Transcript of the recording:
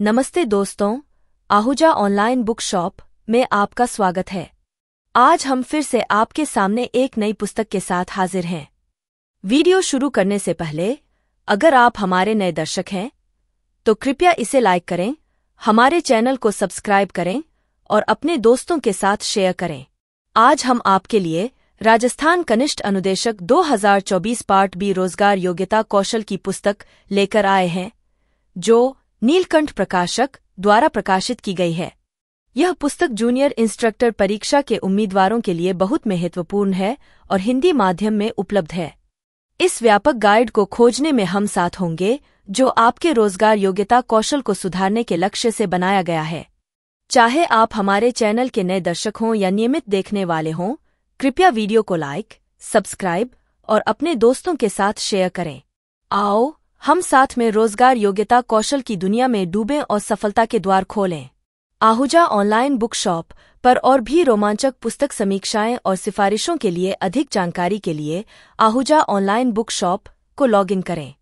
नमस्ते दोस्तों Ahuja online book shop में आपका स्वागत है आज हम फिर से आपके सामने एक नई पुस्तक के साथ हाजिर हैं वीडियो शुरू करने से पहले अगर आप हमारे नए दर्शक हैं तो कृपया इसे लाइक करें हमारे चैनल को सब्सक्राइब करें और अपने दोस्तों के साथ शेयर करें आज हम आपके लिए राजस्थान कनिष्ठ अनुदेशक 2024 पार्ट बी रोजगार योग्यता कौशल की पुस्तक लेकर आए हैं जो नीलकंठ प्रकाशक द्वारा प्रकाशित की गई है यह पुस्तक जूनियर इंस्ट्रक्टर परीक्षा के उम्मीदवारों के लिए बहुत महत्वपूर्ण है और हिंदी माध्यम में उपलब्ध है इस व्यापक गाइड को खोजने में हम साथ होंगे जो आपके रोजगार योग्यता कौशल को सुधारने के लक्ष्य से बनाया गया है चाहे आप हमारे चैनल के नए दर्शक हों या नियमित देखने वाले हों कृपया वीडियो को लाइक सब्सक्राइब और अपने दोस्तों के साथ शेयर करें आओ हम साथ में रोजगार योग्यता कौशल की दुनिया में डूबें और सफलता के द्वार खोलें आहूजा ऑनलाइन बुक शॉप पर और भी रोमांचक पुस्तक समीक्षाएं और सिफारिशों के लिए अधिक जानकारी के लिए आहूजा ऑनलाइन बुक शॉप को लॉग इन करें